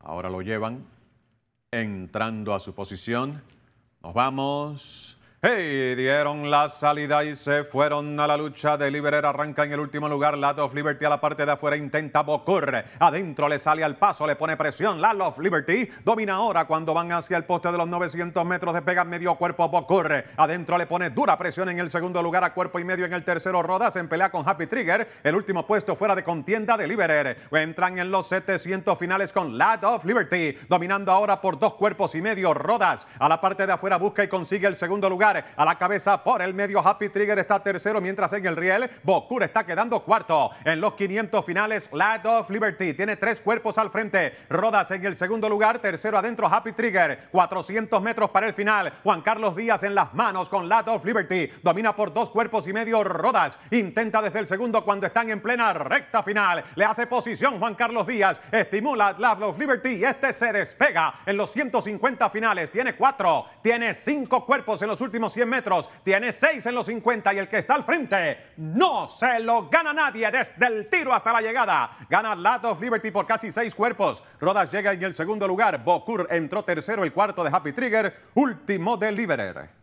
Ahora lo llevan entrando a su posición. Nos vamos. Hey, dieron la salida y se fueron a la lucha. de Deliberer arranca en el último lugar. Lad of Liberty a la parte de afuera intenta Bocur. Adentro le sale al paso, le pone presión. Lad of Liberty domina ahora cuando van hacia el poste de los 900 metros. en medio cuerpo Bocur. Adentro le pone dura presión en el segundo lugar a cuerpo y medio en el tercero. Rodas en pelea con Happy Trigger. El último puesto fuera de contienda de Entran en los 700 finales con Lad of Liberty. Dominando ahora por dos cuerpos y medio. Rodas a la parte de afuera busca y consigue el segundo lugar a la cabeza por el medio. Happy Trigger está tercero, mientras en el riel Bocura está quedando cuarto. En los 500 finales, Lad of Liberty tiene tres cuerpos al frente. Rodas en el segundo lugar, tercero adentro, Happy Trigger. 400 metros para el final. Juan Carlos Díaz en las manos con Lad of Liberty. Domina por dos cuerpos y medio Rodas. Intenta desde el segundo cuando están en plena recta final. Le hace posición Juan Carlos Díaz. Estimula Lad of Liberty este se despega en los 150 finales. Tiene cuatro, tiene cinco cuerpos en los últimos 100 metros. Tiene 6 en los 50 y el que está al frente no se lo gana nadie desde el tiro hasta la llegada. Gana Lado of Liberty por casi 6 cuerpos. Rodas llega en el segundo lugar. Bokur entró tercero, el cuarto de Happy Trigger, último de Liberer.